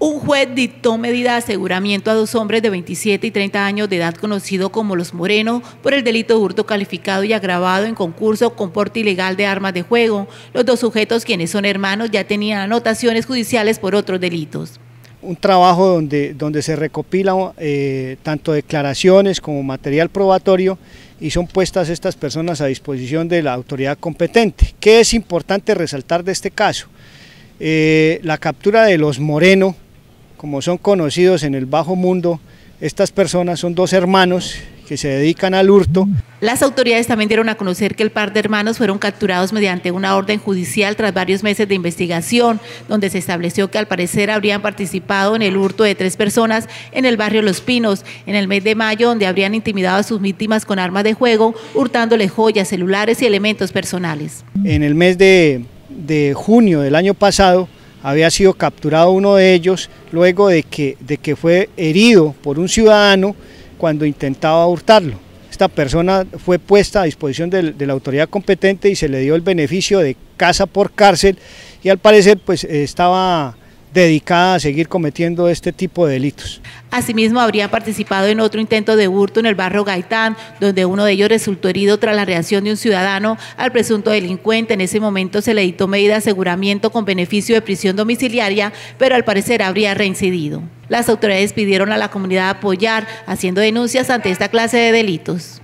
Un juez dictó medida de aseguramiento a dos hombres de 27 y 30 años de edad conocidos como los Moreno por el delito de hurto calificado y agravado en concurso con porte ilegal de armas de juego. Los dos sujetos, quienes son hermanos, ya tenían anotaciones judiciales por otros delitos. Un trabajo donde, donde se recopilan eh, tanto declaraciones como material probatorio y son puestas estas personas a disposición de la autoridad competente. ¿Qué es importante resaltar de este caso? Eh, la captura de los Moreno como son conocidos en el bajo mundo, estas personas son dos hermanos que se dedican al hurto. Las autoridades también dieron a conocer que el par de hermanos fueron capturados mediante una orden judicial tras varios meses de investigación, donde se estableció que al parecer habrían participado en el hurto de tres personas en el barrio Los Pinos en el mes de mayo, donde habrían intimidado a sus víctimas con armas de juego, hurtándole joyas, celulares y elementos personales. En el mes de, de junio del año pasado, había sido capturado uno de ellos luego de que, de que fue herido por un ciudadano cuando intentaba hurtarlo. Esta persona fue puesta a disposición de, la autoridad competente y se le dio el beneficio de casa por cárcel y al parecer pues estaba dedicada a seguir cometiendo este tipo de delitos. Asimismo, habría participado en otro intento de hurto en el barrio Gaitán, donde uno de ellos resultó herido tras la reacción de un ciudadano al presunto delincuente. En ese momento se le dictó medida de aseguramiento con beneficio de prisión domiciliaria, pero al parecer habría reincidido. Las autoridades pidieron a la comunidad apoyar haciendo denuncias ante esta clase de delitos.